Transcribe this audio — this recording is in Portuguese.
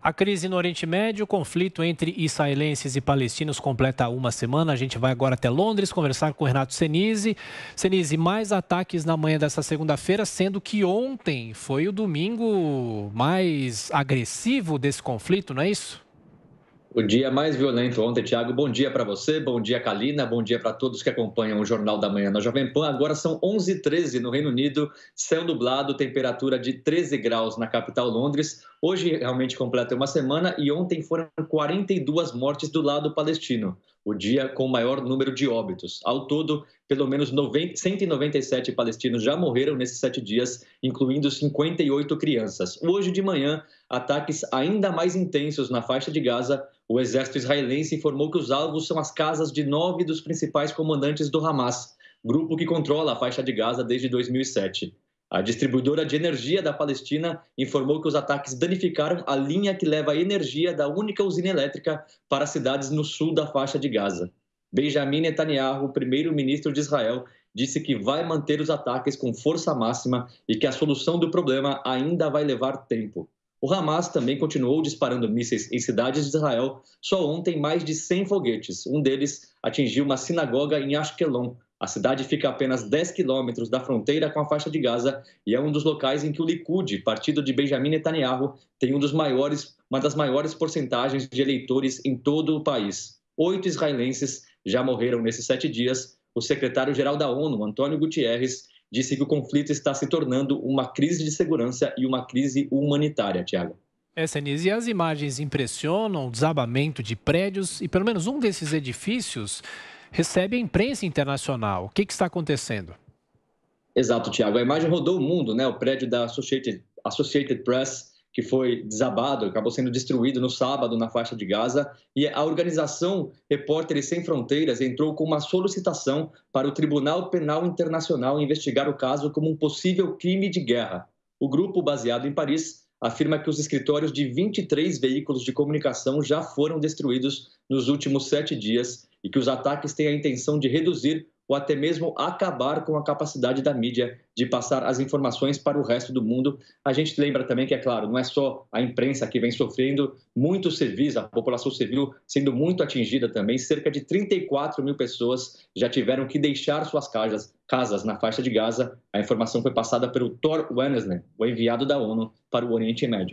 A crise no Oriente Médio, o conflito entre israelenses e palestinos completa uma semana. A gente vai agora até Londres conversar com o Renato Senise. Senise, mais ataques na manhã desta segunda-feira, sendo que ontem foi o domingo mais agressivo desse conflito, não é isso? O dia é mais violento ontem, Tiago. Bom dia para você, bom dia, Kalina, bom dia para todos que acompanham o Jornal da Manhã na Jovem Pan. Agora são 11h13 no Reino Unido, céu nublado, temperatura de 13 graus na capital Londres. Hoje realmente completa uma semana e ontem foram 42 mortes do lado palestino o dia com o maior número de óbitos. Ao todo, pelo menos 90, 197 palestinos já morreram nesses sete dias, incluindo 58 crianças. Hoje de manhã, ataques ainda mais intensos na faixa de Gaza. O exército israelense informou que os alvos são as casas de nove dos principais comandantes do Hamas, grupo que controla a faixa de Gaza desde 2007. A distribuidora de energia da Palestina informou que os ataques danificaram a linha que leva a energia da única usina elétrica para cidades no sul da faixa de Gaza. Benjamin Netanyahu, primeiro-ministro de Israel, disse que vai manter os ataques com força máxima e que a solução do problema ainda vai levar tempo. O Hamas também continuou disparando mísseis em cidades de Israel. Só ontem, mais de 100 foguetes. Um deles atingiu uma sinagoga em Ashkelon, a cidade fica a apenas 10 quilômetros da fronteira com a faixa de Gaza e é um dos locais em que o Likud, partido de Benjamin Netanyahu, tem um dos maiores, uma das maiores porcentagens de eleitores em todo o país. Oito israelenses já morreram nesses sete dias. O secretário-geral da ONU, Antônio Gutierrez, disse que o conflito está se tornando uma crise de segurança e uma crise humanitária, Tiago. É, Senise, e as imagens impressionam o desabamento de prédios e pelo menos um desses edifícios recebe a imprensa internacional. O que, que está acontecendo? Exato, Tiago. A imagem rodou o mundo, né? O prédio da Associated, Associated Press, que foi desabado, acabou sendo destruído no sábado na faixa de Gaza, e a organização Repórteres Sem Fronteiras entrou com uma solicitação para o Tribunal Penal Internacional investigar o caso como um possível crime de guerra. O grupo, baseado em Paris, afirma que os escritórios de 23 veículos de comunicação já foram destruídos nos últimos sete dias e que os ataques têm a intenção de reduzir ou até mesmo acabar com a capacidade da mídia de passar as informações para o resto do mundo. A gente lembra também que, é claro, não é só a imprensa que vem sofrendo, muito civis, a população civil sendo muito atingida também. Cerca de 34 mil pessoas já tiveram que deixar suas casas, casas na faixa de Gaza. A informação foi passada pelo Thor Wensley, o enviado da ONU para o Oriente Médio.